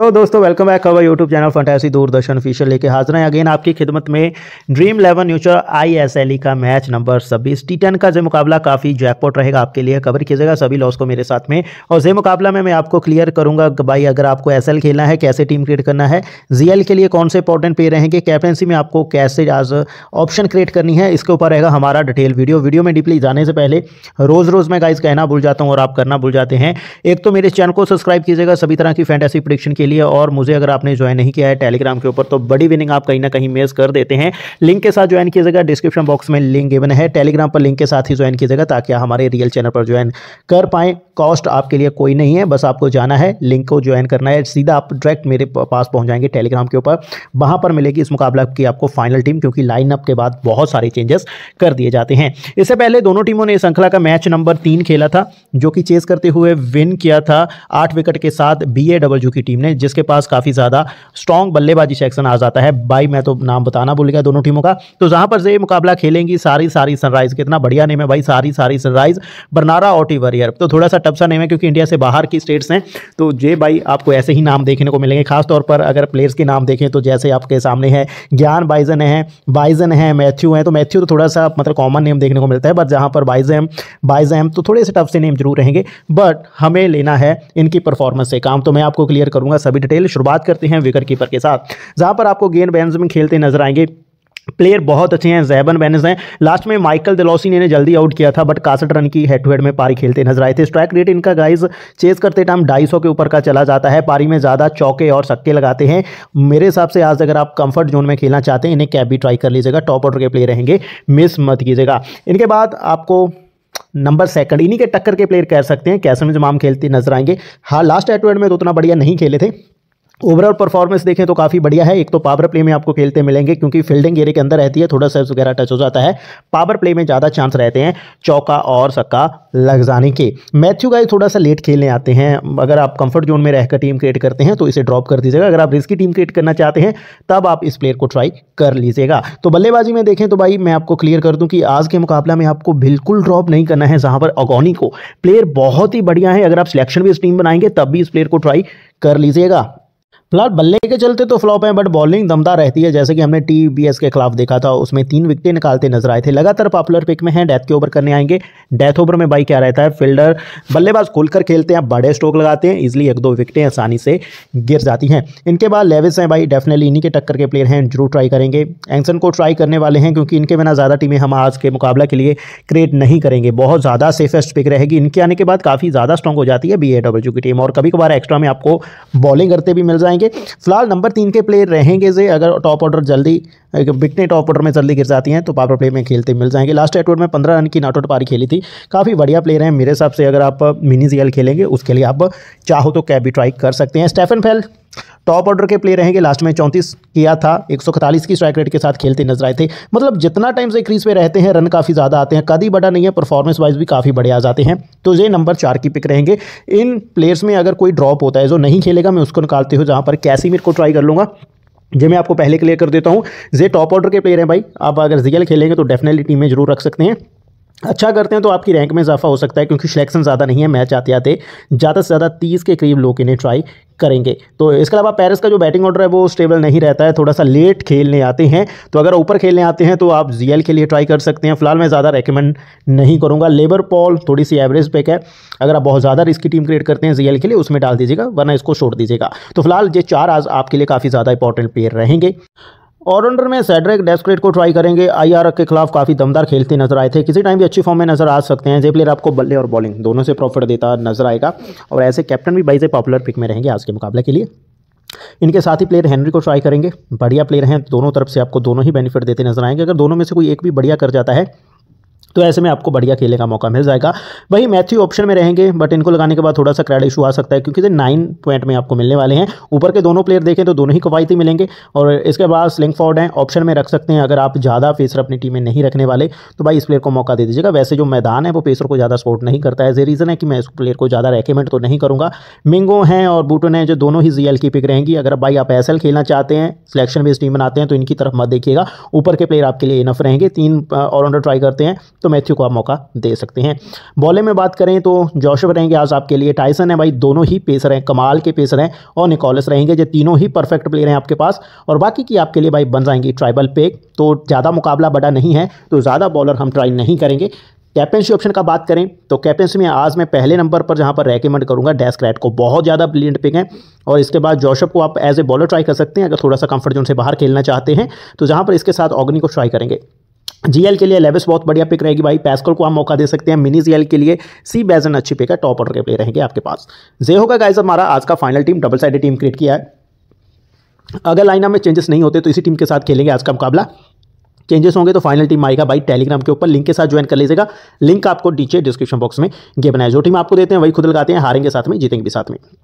तो दोस्तों welcome back our YouTube channel fantasy Doordarshan official लेके हाजिर हैं अगेन आपकी खिदमत में ड्रीम इलेवन न्यूचर आई एस एल ई का मैच नंबर छब्बीस टी टेन का जे मुकाबला काफ़ी जैकपॉट रहेगा आपके लिए कवर कीजिएगा सभी लॉस को मेरे साथ में और जे मुकाबला में मैं आपको क्लियर करूंगा भाई अगर आपको एस एल खेलना है कैसे टीम क्रिएट करना है जी एल के लिए कौन से इंपॉर्टेंट पे रहेंगे कैप्टनसी में आपको कैसे आज ऑप्शन क्रिएट करनी है इसके ऊपर रहेगा हमारा डिटेल वीडियो वीडियो में डीपली जाने से पहले रोज़ रोज़ मैं गाइज कहना भूल जाता हूँ और आप करना भूल जाते हैं एक तो मेरे चैनल को सब्सक्राइब कीजिएगा सभी तरह की फैंटेसी प्रिडिक्शन की के लिए और मुझे अगर आपने ज्वाइन नहीं किया है टेलीग्राम के ऊपर तो बड़ी विनिंग आप कहीं ना कहीं मेज कर देते हैं लिंक के साथ ज्वाइन कीजिएगा डिस्क्रिप्शन बॉक्स में लिंक गिवन है टेलीग्राम पर लिंक के साथ ही ज्वाइन कीजिएगा ताकि हमारे रियल चैनल पर ज्वाइन कर पाए कॉस्ट आपके लिए कोई नहीं है बस आपको जाना है लिंक को ज्वाइन करना है सीधा आप डायरेक्ट मेरे पास पहुंच जाएंगे टेलीग्राम के ऊपर वहां पर मिलेगी इस मुकाबला की आपको फाइनल टीम क्योंकि लाइनअप के बाद बहुत सारे चेंजेस कर दिए जाते हैं इससे पहले दोनों टीमों ने श्रृंखला का मैच नंबर तीन खेला था जो कि चेस करते हुए विन किया था आठ विकेट के साथ बी की टीम ने में जिसके पास काफ़ी ज़्यादा स्ट्रॉन्ग बल्लेबाजी सेक्शन आ जाता है बाई मैं तो नाम बताना भूल गया दोनों टीमों का तो जहाँ पर से ये मुकाबला खेलेंगी सारी सारी सनराइज कितना बढ़िया नेम है भाई सारी सारी सनराइज बर्नारा ओटी वरियर तो थोड़ा सा टफ सा नेम है क्योंकि इंडिया से बाहर की स्टेट्स हैं तो जे भाई आपको ऐसे ही नाम देखने को मिलेंगे खासतौर पर अगर प्लेयर्स के नाम देखें तो जैसे आपके सामने है ज्ञान बाइजन है बाइजन है मैथ्यू हैं तो मैथ्यू तो थोड़ा सा मतलब कॉमन नेम देखने को मिलता है बट जहाँ पर बाइजैम बाइजैम तो थोड़े से टफ से नेम जरूर रहेंगे बट हमें लेना है इनकी परफॉर्मेंस से काम तो मैं आपको क्लियर करूँगा सभी डिटेल शुरुआत करते हैं विकेट कीपर के साथ जहां पर आपको गेंद बैंस में खेलते नजर आएंगे प्लेयर बहुत अच्छे हैं जैबन बैनस हैं लास्ट में माइकल दिलौसी ने इन्हें जल्दी आउट किया था बट कासठ रन की हेड टू हेड में पारी खेलते नजर आए थे स्ट्राइक रेट इनका गाइस चेस करते टाइम ढाई के ऊपर का चला जाता है पारी में ज़्यादा चौके और सक्के लगाते हैं मेरे हिसाब से आज अगर आप कंफर्ट जोन में खेलना चाहते हैं इन्हें कैब भी ट्राई कर लीजिएगा टॉप ऑर्डर के प्लेयर रहेंगे मिस मत कीजिएगा इनके बाद आपको नंबर सेकंड इन्हीं के टक्कर के प्लेयर कह सकते हैं कैसे में जमाम खेलते नजर आएंगे हाँ लास्ट एटवेड में तो उतना बढ़िया नहीं खेले थे ओवरऑल परफॉर्मेंस देखें तो काफ़ी बढ़िया है एक तो पावर प्ले में आपको खेलते मिलेंगे क्योंकि फील्डिंग एरिया के अंदर रहती है थोड़ा सा वगैरह टच हो जाता है पावर प्ले में ज़्यादा चांस रहते हैं चौका और सक्का लग जाने के मैथ्यू गाय थोड़ा सा लेट खेलने आते हैं अगर आप कंफर्ट जोन में रहकर टीम क्रिएट करते हैं तो इसे ड्रॉप कर दीजिएगा अगर आप रिस्की टीम क्रिएट करना चाहते हैं तब आप इस प्लेयर को ट्राई कर लीजिएगा तो बल्लेबाजी में देखें तो भाई मैं आपको क्लियर कर दूं कि आज के मुकाबला में आपको बिल्कुल ड्रॉप नहीं करना है जहां पर अगौनी को प्लेयर बहुत ही बढ़िया है अगर आप सिलेक्शन भी इस टीम बनाएंगे तब भी इस प्लेयर को ट्राई कर लीजिएगा फिलहाल बल्ले के चलते तो फ्लॉप है बट बॉलिंग दमदार रहती है जैसे कि हमने टी के खिलाफ देखा था उसमें तीन विकटें निकालते नजर आए थे लगातार पॉपुलर पिक में हैं डेथ के ओवर करने आएंगे डेथ ओवर में बाई क्या रहता है फील्डर बल्लेबाज खुलकर खेलते हैं बड़े स्ट्रोक लगाते हैं इजिली एक दो विकटें आसानी से गिर जाती हैं इनके बाद लेविस हैं भाई डेफिनेटली इन्हीं के टक्कर के प्लेयर हैं जरूर ट्राई करेंगे एंसन को ट्राई करने वाले हैं क्योंकि इनके बिना ज़्यादा टीमें हम आज के मुकाबला के लिए क्रिएट नहीं करेंगे बहुत ज़्यादा सेफेस्ट पिक रहेगी इनके आने के बाद काफ़ी ज़्यादा स्ट्रॉन्ग हो जाती है बी की टीम और कभी कभार एक्स्ट्रा में आपको बॉलिंग करते भी मिल जाएंगे जाएंगे फिलहाल नंबर तीन के प्लेयर रहेंगे जे अगर टॉप ऑर्डर जल्दी बिकने टॉप ऑर्डर में जल्दी गिर जाती हैं तो पावर प्ले में खेलते मिल जाएंगे लास्ट एटवर्ड में पंद्रह रन की नॉट आउट पारी खेली थी काफ़ी बढ़िया प्लेयर हैं मेरे हिसाब से अगर आप मिनी जी खेलेंगे उसके लिए आप चाहो तो कैब भी ट्राई कर सकते हैं स्टेफन फेल टॉप ऑर्डर के प्लेयर रहेंगे लास्ट में चौंतीस किया था एक की स्ट्राइक रेट के साथ खेलते नजर आए थे मतलब जितना टाइम से क्रीज पे रहते हैं रन काफ़ी ज़्यादा आते हैं कदी बड़ा नहीं है परफॉर्मेंस वाइज भी काफ़ी बड़े आ जाते हैं तो ये नंबर चार की पिक रहेंगे इन प्लेयर्स में अगर कोई ड्रॉप होता है जो नहीं खेलेगा मैं उसको निकालते हुए जहाँ पर कैसी मेरे को ट्राई कर लूँगा जे मैं आपको पहले क्लियर कर देता हूँ जे टॉप ऑर्डर के प्लेयर हैं भाई आप अगर जियल खेलेंगे तो डेफिनेटली टीम में जरूर रख सकते हैं अच्छा करते हैं तो आपकी रैंक में इजाफा हो सकता है क्योंकि सिलेक्शन ज़्यादा नहीं है मैच आते आते ज़्यादा से ज़्यादा तीस के करीब लोग इन्हें ट्राई करेंगे तो इसके अलावा पेरिस का जो बैटिंग ऑर्डर है वो स्टेबल नहीं रहता है थोड़ा सा लेट खेलने आते हैं तो अगर ऊपर खेलने आते हैं तो आप जीएल के लिए ट्राई कर सकते हैं फिलहाल मैं ज़्यादा रेकमेंड नहीं करूँगा लेबर पॉल थोड़ी सी एवरेज पेक है अगर आप बहुत ज़्यादा रिस्की टीम क्रिएट करते हैं जीएल के लिए उसमें डाल दीजिएगा वरना इसको छोड़ दीजिएगा तो फिलहाल ये चार आज आपके लिए काफ़ी ज़्यादा इंपॉर्टेंट प्लेयर रहेंगे ऑलराउंडर में सैड्रिक डेस्क्रेट को ट्राई करेंगे आईआर के खिलाफ काफ़ी दमदार खेलते नजर आए थे किसी टाइम भी अच्छी फॉर्म में नजर आ सकते हैं जे प्लेयर आपको बल्ले और बॉलिंग दोनों से प्रॉफिट देता नजर आएगा और ऐसे कैप्टन भी बाई से पॉपुलर पिक में रहेंगे आज के मुकाबले के लिए इनके साथ ही प्लेयर हेनरी को ट्राई करेंगे बढ़िया प्लेयर हैं दोनों तरफ से आपको दोनों ही बेनिफिट देते नजर आएंगे अगर दोनों में से कोई एक भी बढ़िया कर जाता है तो ऐसे में आपको बढ़िया खेलने का मौका मिल जाएगा वही मैथ्यू ऑप्शन में रहेंगे बट इनको लगाने के बाद थोड़ा सा क्रेड इशू आ सकता है क्योंकि नाइन पॉइंट में आपको मिलने वाले हैं ऊपर के दोनों प्लेयर देखें तो दोनों ही कवायती मिलेंगे और इसके बाद स्लिंग फॉर्ड हैं ऑप्शन में रख सकते हैं अगर आप ज़्यादा पेसर अपनी टीम में नहीं रखने वाले तो भाई इस प्लेयर को मौका दे दीजिएगा वैसे जो मैदान है वो पेसर को ज़्यादा सपोर्ट नहीं करता है ए रीज़न है कि मैं इस प्लेयर को ज़्यादा रेकमेंड तो नहीं करूँगा मिंगो हैं और बूटन हैं जो दोनों ही जी की पिक रहेंगी अगर भाई आप एस खेलना चाहते हैं सिलेक्शन बेस्ड टीम बनाते हैं तो इनकी तरफ मत देखिएगा ऊपर के प्लेयर आपके लिए इनफ रहेंगे तीन ऑलराउंडर ट्राई करते हैं तो मैथ्यू को आप मौका दे सकते हैं बॉले में बात करें तो जोशफ रहेंगे आज आपके लिए टाइसन है भाई दोनों ही पेसर हैं कमाल के पेसर हैं और निकोलस रहेंगे जो तीनों ही परफेक्ट प्लेयर हैं आपके पास और बाकी की आपके लिए भाई बन जाएंगी ट्राइबल पे तो ज़्यादा मुकाबला बड़ा नहीं है तो ज़्यादा बॉलर हम ट्राई नहीं करेंगे कैप्टनशी ऑप्शन का बात करें तो कैप्टनशी में आज मैं पहले नंबर पर जहां पर रेकमेंड करूंगा डैस क्रैट को बहुत ज़्यादा ब्रिलियंट पिक है और इसके बाद जोशअप को आप एज ए बॉलर ट्राई कर सकते हैं अगर थोड़ा सा कंफर्ट जोन से बाहर खेलना चाहते हैं तो जहां पर इसके साथ ऑग्नी को ट्राई करेंगे जीएल के लिए लेविस बहुत बढ़िया पिक रहेगी भाई पैस्कल को आप मौका दे सकते हैं मिनी जीएल के लिए सी बैजन अच्छी पिक है टॉप ऑर्डर के प्लेयर रहेंगे आपके पास जे होगा गाइज हमारा आज का final team double sided team create किया है अगर लाइना में चेंजेस नहीं होते तो इसी टीम के साथ खेलेंगे आज का मुकाबला चेंजेस होंगे तो फाइनल टीम आएगा भाई टेलीग्राम के ऊपर लिंक के साथ ज्वाइन कर लीजिएगा लिंक आपको नीचे डिस्क्रिप्शन बॉक्स में गिवन है जो टीम आपको देते हैं वही खुद लगाते हैं हारेंगे साथ में जीतेंगे भी साथ में